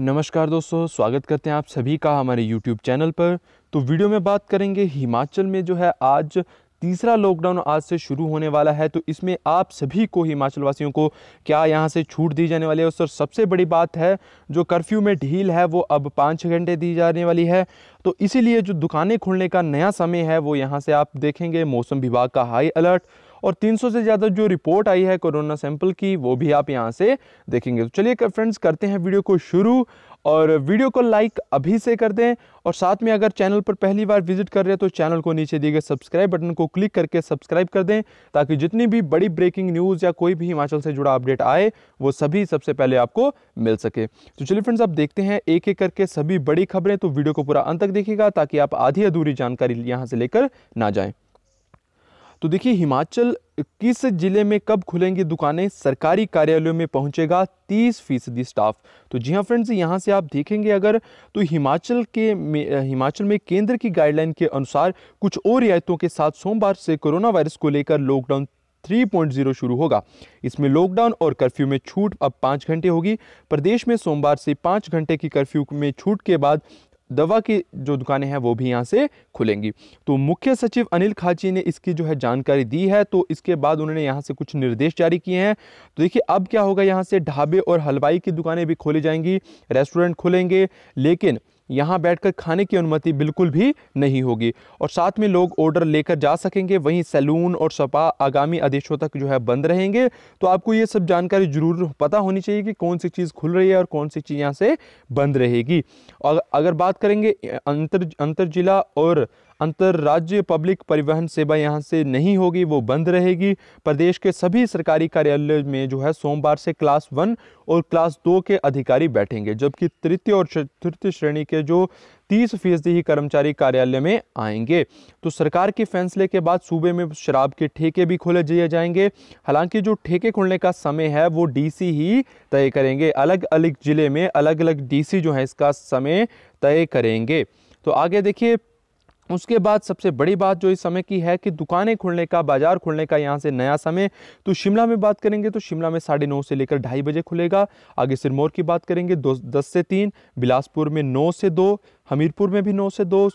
नमस्कार दोस्तों स्वागत करते हैं आप सभी का हमारे YouTube चैनल पर तो वीडियो में बात करेंगे हिमाचल में जो है आज तीसरा लॉकडाउन आज से शुरू होने वाला है तो इसमें आप सभी को हिमाचल वासियों को क्या यहाँ से छूट दी जाने वाली है और सर सबसे बड़ी बात है जो कर्फ्यू में ढील है वो अब पाँच घंटे दी जाने वाली है तो इसीलिए जो दुकानें खोलने का नया समय है वो यहाँ से आप देखेंगे मौसम विभाग का हाई अलर्ट और 300 से ज़्यादा जो रिपोर्ट आई है कोरोना सैंपल की वो भी आप यहाँ से देखेंगे तो चलिए फ्रेंड्स करते हैं वीडियो को शुरू और वीडियो को लाइक अभी से कर दें और साथ में अगर चैनल पर पहली बार विजिट कर रहे हैं तो चैनल को नीचे दिए गए सब्सक्राइब बटन को क्लिक करके सब्सक्राइब कर दें ताकि जितनी भी बड़ी ब्रेकिंग न्यूज़ या कोई भी हिमाचल से जुड़ा अपडेट आए वो सभी सबसे पहले आपको मिल सके तो चलिए फ्रेंड्स आप देखते हैं एक एक करके सभी बड़ी खबरें तो वीडियो को पूरा अंत तक देखेगा ताकि आप आधी अधूरी जानकारी यहाँ से लेकर ना जाएँ तो देखिए हिमाचल किस ज़िले में कब खुलेंगी दुकानें सरकारी कार्यालयों में पहुंचेगा 30 फीसदी स्टाफ तो जी हाँ फ्रेंड्स यहां से आप देखेंगे अगर तो हिमाचल के में, हिमाचल में केंद्र की गाइडलाइन के अनुसार कुछ और रियायतों के साथ सोमवार से कोरोना वायरस को लेकर लॉकडाउन 3.0 शुरू होगा इसमें लॉकडाउन और कर्फ्यू में छूट अब पाँच घंटे होगी प्रदेश में सोमवार से पाँच घंटे की कर्फ्यू में छूट के बाद दवा की जो दुकानें हैं वो भी यहाँ से खुलेंगी तो मुख्य सचिव अनिल खाची ने इसकी जो है जानकारी दी है तो इसके बाद उन्होंने यहाँ से कुछ निर्देश जारी किए हैं तो देखिए अब क्या होगा यहाँ से ढाबे और हलवाई की दुकानें भी खोली जाएंगी रेस्टोरेंट खुलेंगे लेकिन यहाँ बैठकर खाने की अनुमति बिल्कुल भी नहीं होगी और साथ में लोग ऑर्डर लेकर जा सकेंगे वहीं सैलून और सपा आगामी आदेशों तक जो है बंद रहेंगे तो आपको ये सब जानकारी जरूर पता होनी चाहिए कि कौन सी चीज़ खुल रही है और कौन सी चीज़ यहाँ से बंद रहेगी और अगर बात करेंगे अंतर अंतर जिला और अंतर्राज्यीय पब्लिक परिवहन सेवा यहाँ से नहीं होगी वो बंद रहेगी प्रदेश के सभी सरकारी कार्यालय में जो है सोमवार से क्लास वन और क्लास दो के अधिकारी बैठेंगे जबकि तृतीय और चतुर्थ श्रेणी के जो तीस फीसदी ही कर्मचारी कार्यालय में आएंगे तो सरकार के फैसले के बाद सूबे में शराब के ठेके भी खोले दिए जाएंगे हालांकि जो ठेके खोलने का समय है वो डीसी ही तय करेंगे अलग अलग जिले में अलग अलग डीसी जो है इसका समय तय करेंगे तो आगे देखिए उसके बाद सबसे बड़ी बात जो इस समय की है कि दुकानें खुलने का बाज़ार खुलने का यहाँ से नया समय तो शिमला में बात करेंगे तो शिमला में साढ़े नौ से लेकर ढाई बजे खुलेगा आगे सिरमौर की बात करेंगे दो दस से तीन बिलासपुर में नौ से दो हमीरपुर में भी नौ से दो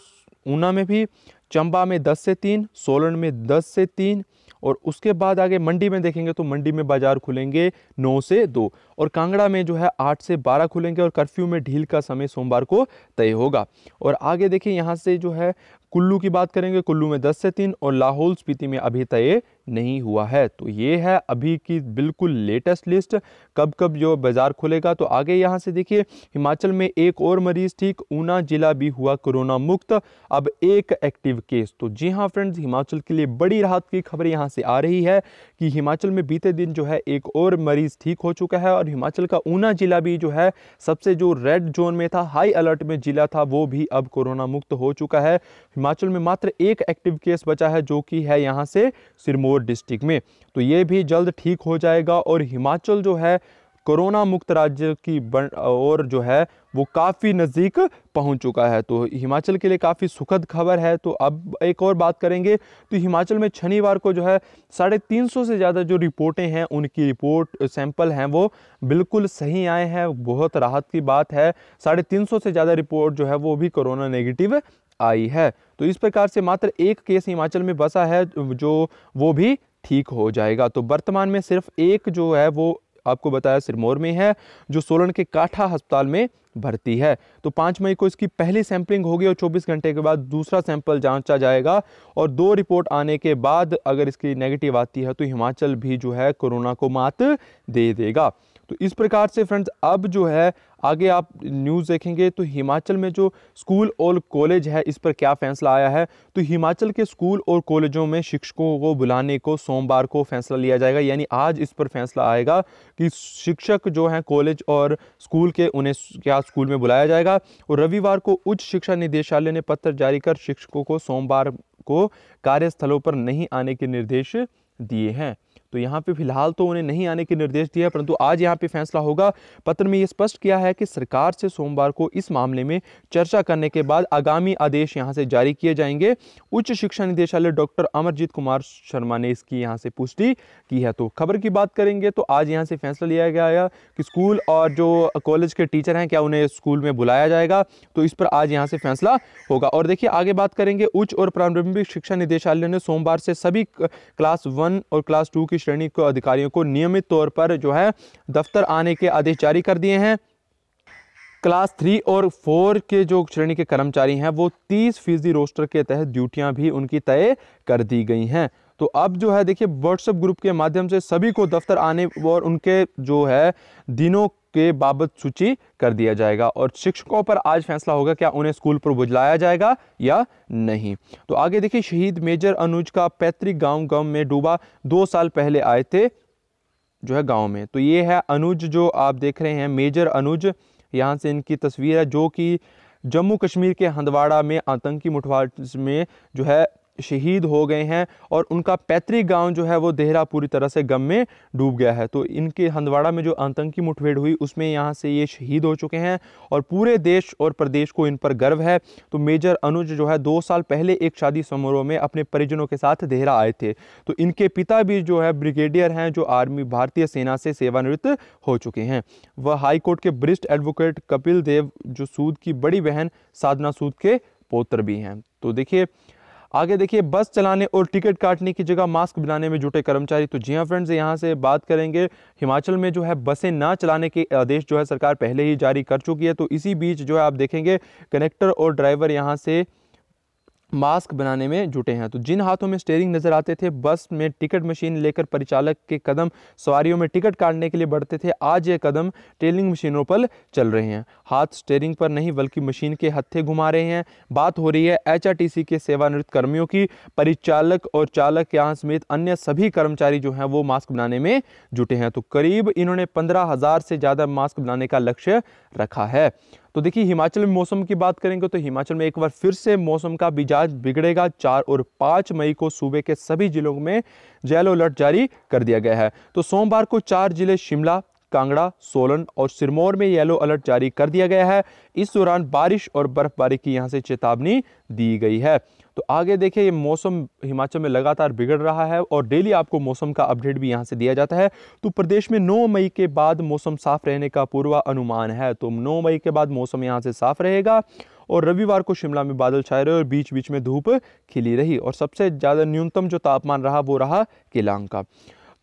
ऊना में भी चंबा में दस से तीन सोलन में दस से तीन और उसके बाद आगे मंडी में देखेंगे तो मंडी में बाजार खुलेंगे नौ से दो और कांगड़ा में जो है आठ से बारह खुलेंगे और कर्फ्यू में ढील का समय सोमवार को तय होगा और आगे देखिए यहाँ से जो है कुल्लू की बात करेंगे कुल्लू में 10 से 3 और लाहौल स्पीति में अभी तय नहीं हुआ है तो ये है अभी की बिल्कुल लेटेस्ट लिस्ट कब कब जो बाज़ार खुलेगा तो आगे यहाँ से देखिए हिमाचल में एक और मरीज़ ठीक ऊना जिला भी हुआ कोरोना मुक्त अब एक एक्टिव केस तो जी हाँ फ्रेंड्स हिमाचल के लिए बड़ी राहत की खबर यहाँ से आ रही है कि हिमाचल में बीते दिन जो है एक और मरीज़ ठीक हो चुका है और हिमाचल का ऊना जिला भी जो है सबसे जो रेड जोन में था हाई अलर्ट में जिला था वो भी अब कोरोना मुक्त हो चुका है हिमाचल में मात्र एक एक्टिव केस बचा है जो कि है यहाँ से सिरमौर डिस्ट्रिक्ट में तो ये भी जल्द ठीक हो जाएगा और हिमाचल जो है कोरोना मुक्त राज्य की बन और जो है वो काफ़ी नज़दीक पहुंच चुका है तो हिमाचल के लिए काफ़ी सुखद खबर है तो अब एक और बात करेंगे तो हिमाचल में शनिवार को जो है साढ़े तीन सौ से ज़्यादा जो रिपोर्टें हैं उनकी रिपोर्ट सैंपल हैं वो बिल्कुल सही आए हैं बहुत राहत की बात है साढ़े तीन सौ से ज़्यादा रिपोर्ट जो है वो भी कोरोना नेगेटिव आई है तो इस प्रकार से मात्र एक केस हिमाचल में बसा है जो वो भी ठीक हो जाएगा तो वर्तमान में सिर्फ एक जो है वो आपको बताया सिरमौर में है जो सोलन के काठा अस्पताल में भर्ती है तो पाँच मई को इसकी पहली सैंपलिंग होगी और 24 घंटे के बाद दूसरा सैंपल जांचा जाएगा और दो रिपोर्ट आने के बाद अगर इसकी नेगेटिव आती है तो हिमाचल भी जो है कोरोना को मात दे देगा तो इस प्रकार से फ्रेंड्स अब जो है आगे आप न्यूज़ देखेंगे तो हिमाचल में जो स्कूल और कॉलेज है इस पर क्या फ़ैसला आया है तो हिमाचल के स्कूल और कॉलेजों में शिक्षकों को बुलाने को सोमवार को फ़ैसला लिया जाएगा यानी आज इस पर फ़ैसला आएगा कि शिक्षक जो हैं कॉलेज और स्कूल के उन्हें क्या स्कूल में बुलाया जाएगा और रविवार को उच्च शिक्षा निदेशालय ने पत्र जारी कर शिक्षकों को सोमवार को कार्यस्थलों पर नहीं आने के निर्देश दिए हैं तो यहाँ पे फिलहाल तो उन्हें नहीं आने के निर्देश दिया परंतु आज यहाँ पे फैसला होगा पत्र में ये स्पष्ट किया है कि सरकार से सोमवार को इस मामले में चर्चा करने के बाद आगामी आदेश यहाँ से जारी किए जाएंगे उच्च शिक्षा निदेशालय डॉक्टर अमरजीत कुमार शर्मा ने इसकी यहाँ से पुष्टि की है तो खबर की बात करेंगे तो आज यहाँ से फैसला लिया गया कि स्कूल और जो कॉलेज के टीचर हैं क्या उन्हें स्कूल में बुलाया जाएगा तो इस पर आज यहाँ से फैसला होगा और देखिए आगे बात करेंगे उच्च और प्रारंभिक शिक्षा निदेशालय ने सोमवार से सभी क्लास वन और क्लास टू की श्रेणी के अधिकारियों को नियमित तौर पर जो है दफ्तर आने के आदेश जारी कर दिए हैं क्लास थ्री और फोर के जो श्रेणी के कर्मचारी हैं वो तीस फीसदी रोस्टर के तहत ड्यूटियां भी उनकी तय कर दी गई हैं तो अब जो है देखिए व्हाट्सएप ग्रुप के माध्यम से सभी को दफ्तर आने और उनके जो है दिनों के बाबत सूची कर दिया जाएगा और शिक्षकों पर आज फैसला होगा क्या उन्हें स्कूल पर बुझलाया जाएगा या नहीं तो आगे देखिए शहीद मेजर अनुज का पैतृक गांव गम में डूबा दो साल पहले आए थे जो है गांव में तो ये है अनुज जो आप देख रहे हैं मेजर अनुज यहाँ से इनकी तस्वीर है जो कि जम्मू कश्मीर के हंदवाड़ा में आतंकी मुठवाड़ में जो है शहीद हो गए हैं और उनका पैतृक गांव जो है वो देहरा पूरी तरह से गम में डूब गया है तो इनके हंदवाड़ा में जो आतंकी मुठभेड़ हुई उसमें यहाँ से ये शहीद हो चुके हैं और पूरे देश और प्रदेश को इन पर गर्व है तो मेजर अनुज जो है दो साल पहले एक शादी समारोह में अपने परिजनों के साथ देहरा आए थे तो इनके पिता भी जो है ब्रिगेडियर हैं जो आर्मी भारतीय सेना से सेवानिवृत्त हो चुके हैं वह हाईकोर्ट के वरिष्ठ एडवोकेट कपिल देव जो सूद की बड़ी बहन साधना सूद के पोत्र भी हैं तो देखिए आगे देखिए बस चलाने और टिकट काटने की जगह मास्क बनाने में जुटे कर्मचारी तो जी हाँ फ्रेंड्स यहाँ से बात करेंगे हिमाचल में जो है बसें ना चलाने के आदेश जो है सरकार पहले ही जारी कर चुकी है तो इसी बीच जो है आप देखेंगे कनेक्टर और ड्राइवर यहाँ से मास्क बनाने में जुटे हैं तो जिन हाथों में स्टेयरिंग नजर आते थे बस में टिकट मशीन लेकर परिचालक के कदम सवारियों में टिकट काटने के लिए बढ़ते थे आज ये कदम टेलिंग मशीनों पर चल रहे हैं हाथ स्टेयरिंग पर नहीं बल्कि मशीन के हत्थे घुमा रहे हैं बात हो रही है एचआरटीसी के सेवानिवृत्त कर्मियों की परिचालक और चालक यहाँ समेत अन्य सभी कर्मचारी जो हैं वो मास्क बनाने में जुटे हैं तो करीब इन्होंने पंद्रह से ज़्यादा मास्क बनाने का लक्ष्य रखा है तो देखिए हिमाचल में मौसम की बात करेंगे तो हिमाचल में एक बार फिर से मौसम का मिजाज बिगड़ेगा चार और पाँच मई को सूबे के सभी जिलों में येलो अलर्ट जारी कर दिया गया है तो सोमवार को चार जिले शिमला कांगड़ा सोलन और सिरमौर में येलो अलर्ट जारी कर दिया गया है इस दौरान बारिश और बर्फबारी की यहाँ से चेतावनी दी गई है तो आगे देखिए ये मौसम हिमाचल में लगातार बिगड़ रहा है और डेली आपको मौसम का अपडेट भी यहाँ से दिया जाता है तो प्रदेश में 9 मई के बाद मौसम साफ रहने का पूर्वा अनुमान है तो 9 मई के बाद मौसम यहाँ से साफ रहेगा और रविवार को शिमला में बादल छाए रहे और बीच बीच में धूप खिली रही और सबसे ज़्यादा न्यूनतम जो तापमान रहा वो रहा केलांग का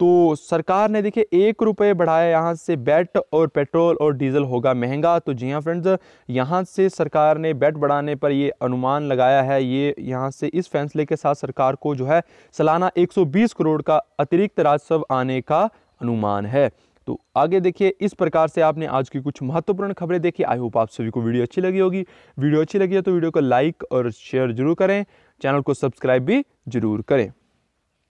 तो सरकार ने देखिए एक रुपये बढ़ाया यहाँ से बैट और पेट्रोल और डीजल होगा महंगा तो जी हाँ फ्रेंड्स यहाँ से सरकार ने बैट बढ़ाने पर ये अनुमान लगाया है ये यहाँ से इस फैसले के साथ सरकार को जो है सालाना 120 करोड़ का अतिरिक्त राजस्व आने का अनुमान है तो आगे देखिए इस प्रकार से आपने आज की कुछ महत्वपूर्ण खबरें देखी आई होप आप सभी को वीडियो अच्छी लगी होगी वीडियो अच्छी लगी है तो वीडियो को लाइक और शेयर जरूर करें चैनल को सब्सक्राइब भी जरूर करें